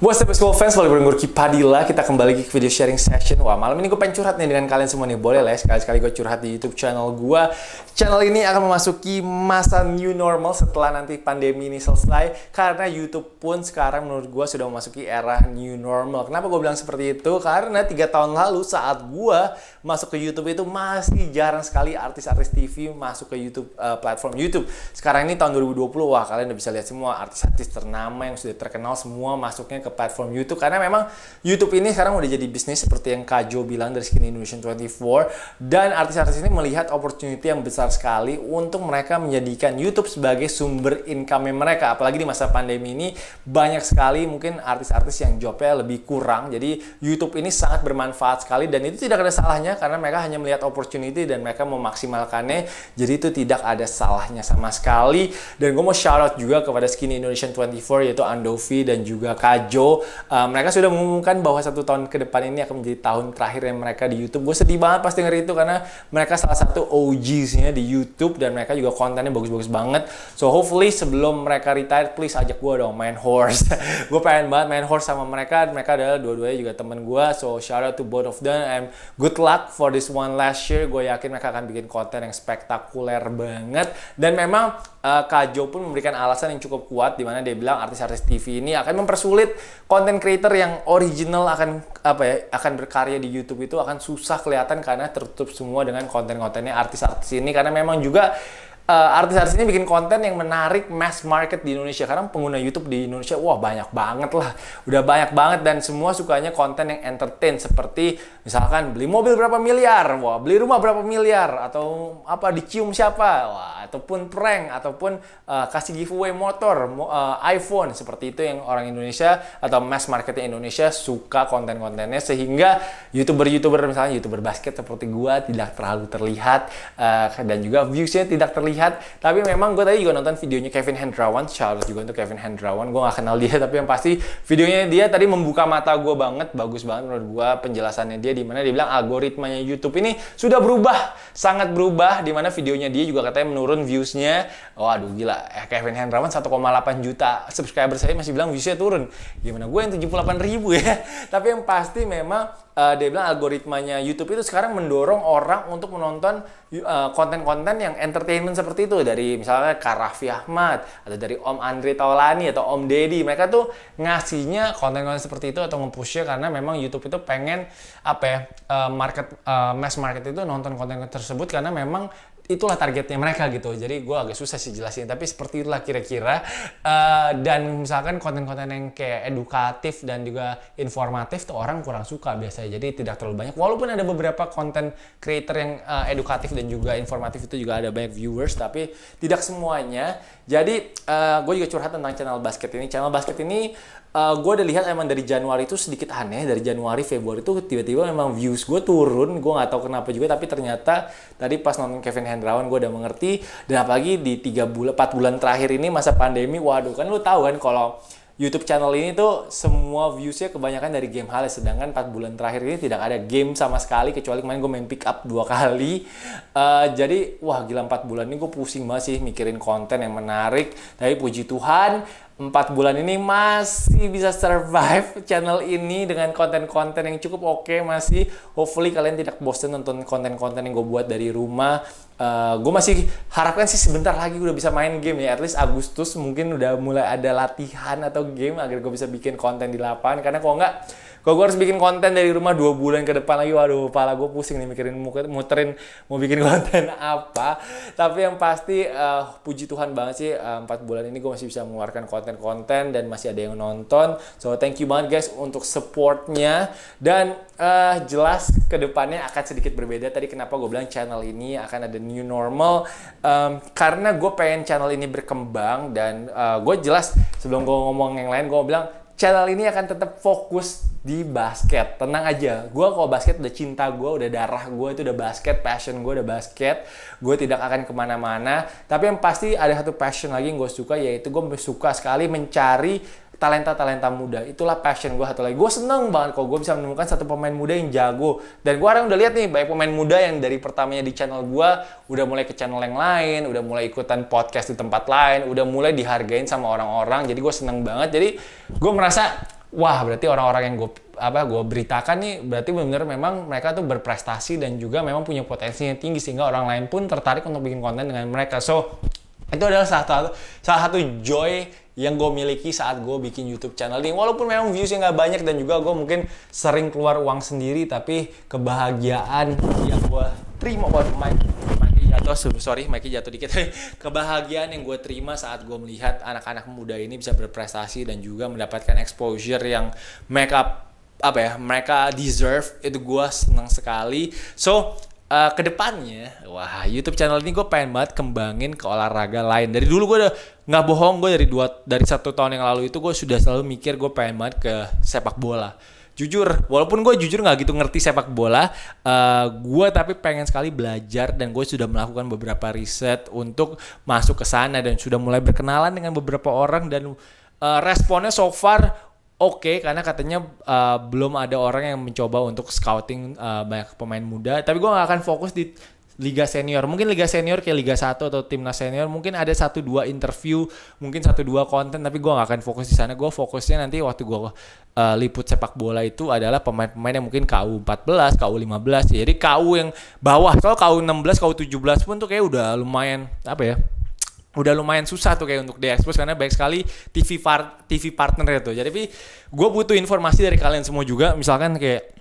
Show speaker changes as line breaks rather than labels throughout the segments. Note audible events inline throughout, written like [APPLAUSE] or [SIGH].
Buat School fans, balik berenggur Padilla, kita kembali ke video sharing session. Wah, malam ini gue pengen curhat nih dengan kalian semua nih. Boleh lah ya, sekali-sekali gue curhat di YouTube channel gue. Channel ini akan memasuki masa new normal setelah nanti pandemi ini selesai. Karena YouTube pun sekarang menurut gue sudah memasuki era new normal. Kenapa gue bilang seperti itu? Karena tiga tahun lalu saat gue masuk ke YouTube itu masih jarang sekali artis-artis TV masuk ke YouTube uh, platform YouTube. Sekarang ini tahun 2020, wah kalian udah bisa lihat semua artis-artis ternama yang sudah terkenal semua masuknya ke ke platform YouTube karena memang YouTube ini sekarang udah jadi bisnis seperti yang Kajo bilang dari Skin Indonesia 24 dan artis-artis ini melihat opportunity yang besar sekali untuk mereka menjadikan YouTube sebagai sumber income mereka apalagi di masa pandemi ini banyak sekali mungkin artis-artis yang jobnya lebih kurang jadi YouTube ini sangat bermanfaat sekali dan itu tidak ada salahnya karena mereka hanya melihat opportunity dan mereka memaksimalkannya jadi itu tidak ada salahnya sama sekali dan gue mau shout out juga kepada Skin Indonesian 24 yaitu Andovi dan juga Kajo Uh, mereka sudah mengumumkan bahwa satu tahun ke depan ini akan menjadi tahun terakhir yang mereka di YouTube. Gue sedih banget pas denger itu karena mereka salah satu OGs-nya di YouTube dan mereka juga kontennya bagus-bagus banget. So hopefully sebelum mereka retire, please ajak gue dong main horse. [LAUGHS] gue pengen banget main horse sama mereka. Mereka adalah dua-duanya juga temen gue. So shout out to both of them and good luck for this one last year. Gue yakin mereka akan bikin konten yang spektakuler banget. Dan memang uh, Kak Jo pun memberikan alasan yang cukup kuat di mana dia bilang artis-artis TV ini akan mempersulit konten creator yang original akan apa ya akan berkarya di YouTube itu akan susah kelihatan karena tertutup semua dengan konten-kontennya artis-artis ini karena memang juga uh, eh, artis-artis ini bikin konten yang menarik mass market di Indonesia karena pengguna YouTube di Indonesia wah banyak banget lah udah banyak banget dan semua sukanya konten yang entertain seperti misalkan beli mobil berapa miliar wah beli rumah berapa miliar atau apa dicium siapa wah ataupun prank ataupun uh, kasih giveaway motor uh, iPhone seperti itu yang orang Indonesia atau mass market di Indonesia suka konten-kontennya sehingga youtuber-youtuber misalnya youtuber basket seperti gua tidak terlalu terlihat uh, dan juga viewsnya tidak terlihat lihat tapi memang gue tadi juga nonton videonya Kevin Hendrawan Charles juga untuk Kevin Hendrawan gue gak kenal dia [LAUGHS] tapi yang pasti videonya dia tadi membuka mata gue banget bagus banget menurut gue penjelasannya dia dimana dia bilang algoritmanya YouTube ini sudah berubah sangat berubah dimana videonya dia juga katanya menurun viewsnya oh aduh gila eh, Kevin Hendrawan 1,8 juta subscriber saya masih bilang viewsnya turun gimana gue yang 78 ribu ya [LAUGHS] tapi yang pasti memang uh, dia bilang algoritmanya YouTube itu sekarang mendorong orang untuk menonton konten eh, konten-konten yang entertainment seperti itu dari misalnya Raffi Ahmad atau dari Om Andre Taulani atau Om Deddy mereka tuh ngasihnya konten-konten seperti itu atau ngepushnya karena memang YouTube itu pengen apa ya uh, market uh, mass market itu nonton konten tersebut karena memang itulah targetnya mereka gitu. Jadi gue agak susah sih jelasin, tapi seperti itulah kira-kira. Uh, dan misalkan konten-konten yang kayak edukatif dan juga informatif tuh orang kurang suka biasanya. Jadi tidak terlalu banyak. Walaupun ada beberapa konten creator yang uh, edukatif dan juga informatif itu juga ada banyak viewers, tapi tidak semuanya. Jadi uh, eh, gue juga curhat tentang channel basket ini. Channel basket ini uh, gue udah lihat emang dari Januari itu sedikit aneh dari Januari Februari itu tiba-tiba memang views gue turun gue nggak tahu kenapa juga tapi ternyata tadi pas nonton Kevin Hand Hendrawan gue udah mengerti dan apalagi di tiga bulan empat bulan terakhir ini masa pandemi waduh kan lu tahu kan kalau YouTube channel ini tuh semua viewsnya kebanyakan dari game hal. sedangkan empat bulan terakhir ini tidak ada game sama sekali kecuali kemarin gue main pick up dua kali uh, jadi wah gila empat bulan ini gue pusing banget sih mikirin konten yang menarik tapi puji Tuhan 4 bulan ini masih bisa survive [LAUGHS] channel ini dengan konten-konten yang cukup oke okay, masih hopefully kalian tidak bosen nonton konten-konten yang gue buat dari rumah uh, eh, gue masih harapkan sih sebentar lagi udah bisa main game ya at least Agustus mungkin udah mulai ada latihan atau game agar gue bisa bikin konten di lapangan karena kalau nggak kalau gue harus bikin konten dari rumah dua bulan ke depan lagi, waduh, pala gue pusing nih mikirin muterin mau bikin [LAUGHS] konten apa. Tapi yang pasti uh, puji Tuhan banget sih eh, empat uh, bulan ini gue masih bisa mengeluarkan konten-konten dan masih ada yang nonton. So thank you banget guys untuk supportnya dan uh, jelas kedepannya akan sedikit berbeda. Tadi kenapa gue bilang channel ini akan ada new normal um, karena gue pengen channel ini berkembang dan uh, gue jelas sebelum gue ngomong yang lain gue bilang channel ini akan tetap fokus di basket. Tenang aja, gue kalau basket udah cinta gue, udah darah gue, itu udah basket, passion gue udah basket. Gue tidak akan kemana-mana. Tapi yang pasti ada satu passion lagi yang gue suka, yaitu gue suka sekali mencari talenta-talenta muda. Itulah passion gue satu lagi. Gue seneng banget kalau gue bisa menemukan satu pemain muda yang jago. Dan gue orang udah lihat nih, banyak pemain muda yang dari pertamanya di channel gue, udah mulai ke channel yang lain, udah mulai ikutan podcast di tempat lain, udah mulai dihargain sama orang-orang. Jadi gue seneng banget. Jadi gue merasa wah berarti orang-orang yang gue apa gue beritakan nih berarti benar-benar memang mereka tuh berprestasi dan juga memang punya potensi yang tinggi sehingga orang lain pun tertarik untuk bikin konten dengan mereka so itu adalah salah satu salah satu joy yang gue miliki saat gue bikin YouTube channel ini walaupun memang viewsnya nggak banyak dan juga gue mungkin sering keluar uang sendiri tapi kebahagiaan yang gue terima buat main oh sorry mic jatuh dikit [LAUGHS] kebahagiaan yang gue terima saat gue melihat anak-anak muda ini bisa berprestasi dan juga mendapatkan exposure yang make apa ya mereka deserve itu gue senang sekali so uh, eh, kedepannya wah YouTube channel ini gue pengen banget kembangin ke olahraga lain dari dulu gue udah nggak bohong gue dari dua dari satu tahun yang lalu itu gue sudah selalu mikir gue pengen banget ke sepak bola jujur walaupun gue jujur nggak gitu ngerti sepak bola uh, eh, gue tapi pengen sekali belajar dan gue sudah melakukan beberapa riset untuk masuk ke sana dan sudah mulai berkenalan dengan beberapa orang dan uh, responnya so far oke okay, karena katanya uh, belum ada orang yang mencoba untuk scouting uh, banyak pemain muda tapi gue gak akan fokus di liga senior. Mungkin liga senior kayak liga 1 atau timnas senior mungkin ada satu dua interview, mungkin satu dua konten tapi gue gak akan fokus di sana. Gue fokusnya nanti waktu gue uh, liput sepak bola itu adalah pemain-pemain yang mungkin KU 14, KU 15. Jadi KU yang bawah. Kalau KU 16, KU 17 pun tuh kayak udah lumayan apa ya? udah lumayan susah tuh kayak untuk diekspos karena banyak sekali TV part TV partner itu. Jadi gue butuh informasi dari kalian semua juga. Misalkan kayak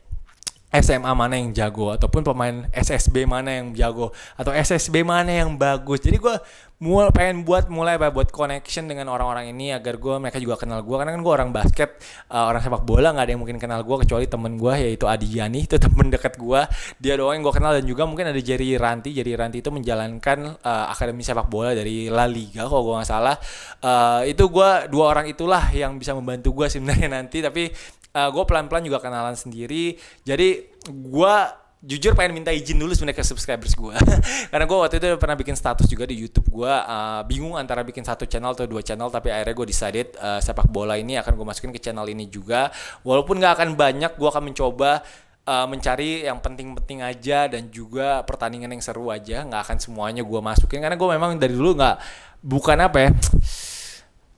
SMA mana yang jago ataupun pemain SSB mana yang jago atau SSB mana yang bagus. Jadi gue mulai pengen buat mulai apa buat connection dengan orang-orang ini agar gue mereka juga kenal gue karena kan gue orang basket uh, orang sepak bola nggak ada yang mungkin kenal gue kecuali temen gue yaitu Adi Yani [LAUGHS] itu temen dekat gue dia doang yang gue kenal dan juga mungkin ada Jerry Ranti Jerry Ranti itu menjalankan uh, akademi sepak bola dari La Liga kalau gue nggak salah uh, itu gue dua orang itulah yang bisa membantu gue sebenarnya nanti tapi uh, gue pelan-pelan juga kenalan sendiri jadi gue jujur pengen minta izin dulu sebenarnya ke subscribers gue [LAUGHS] karena gue waktu itu pernah bikin status juga di YouTube gue uh, bingung antara bikin satu channel atau dua channel tapi akhirnya gue decided uh, eh, sepak bola ini akan gue masukin ke channel ini juga walaupun nggak akan banyak gue akan mencoba uh, mencari yang penting-penting aja dan juga pertandingan yang seru aja nggak akan semuanya gue masukin karena gue memang dari dulu nggak bukan apa ya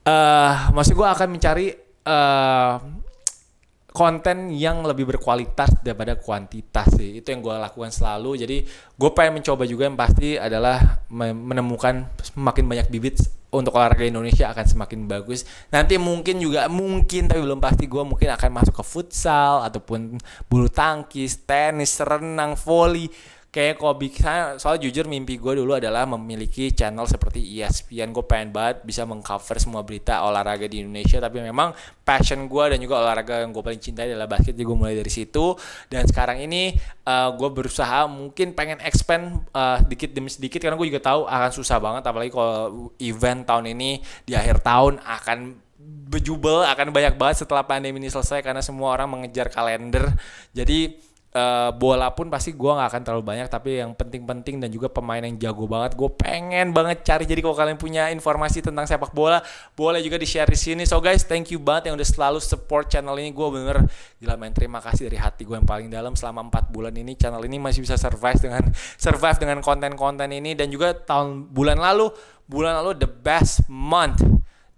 uh, maksud gue akan mencari konten yang lebih berkualitas daripada kuantitas sih itu yang gue lakukan selalu jadi gue pengen mencoba juga yang pasti adalah menemukan semakin banyak bibit untuk olahraga Indonesia akan semakin bagus nanti mungkin juga mungkin tapi belum pasti gue mungkin akan masuk ke futsal ataupun bulu tangkis tenis renang volley kayak kok bisa soal jujur mimpi gue dulu adalah memiliki channel seperti ESPN gue pengen banget bisa mengcover semua berita olahraga di Indonesia tapi memang passion gue dan juga olahraga yang gue paling cintai adalah basket jadi gue mulai dari situ dan sekarang ini uh, eh, gue berusaha mungkin pengen expand uh, dikit demi sedikit karena gue juga tahu akan susah banget apalagi kalau event tahun ini di akhir tahun akan bejubel akan banyak banget setelah pandemi ini selesai karena semua orang mengejar kalender jadi Eh, bola pun pasti gue nggak akan terlalu banyak tapi yang penting-penting dan juga pemain yang jago banget gue pengen banget cari jadi kalau kalian punya informasi tentang sepak bola boleh juga di share di sini so guys thank you banget yang udah selalu support channel ini gue bener gila main terima kasih dari hati gue yang paling dalam selama 4 bulan ini channel ini masih bisa survive dengan [LAUGHS] survive dengan konten-konten ini dan juga tahun bulan lalu bulan lalu the best month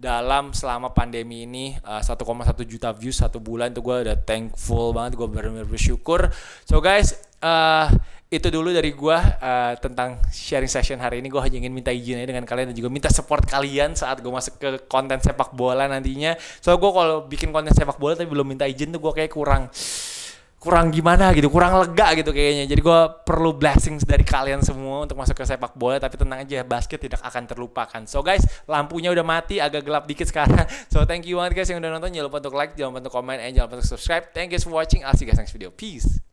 dalam selama pandemi ini uh, eh, 1,1 juta views satu bulan itu gue udah thankful banget gue benar-benar bersyukur so guys uh, itu dulu dari gue uh, tentang sharing session hari ini gue hanya ingin minta izin aja dengan kalian dan juga minta support kalian saat gue masuk ke konten sepak bola nantinya so gue kalau bikin konten sepak bola tapi belum minta izin tuh gue kayak kurang kurang gimana gitu, kurang lega gitu kayaknya. Jadi gue perlu blessings dari kalian semua untuk masuk ke sepak bola, tapi tenang aja, basket tidak akan terlupakan. So guys, lampunya udah mati, agak gelap dikit sekarang. [LAUGHS] So thank you banget guys yang udah nonton, jangan lupa untuk like, jangan lupa untuk comment and jangan lupa untuk subscribe. Thank you for watching, I'll see you guys next video. Peace!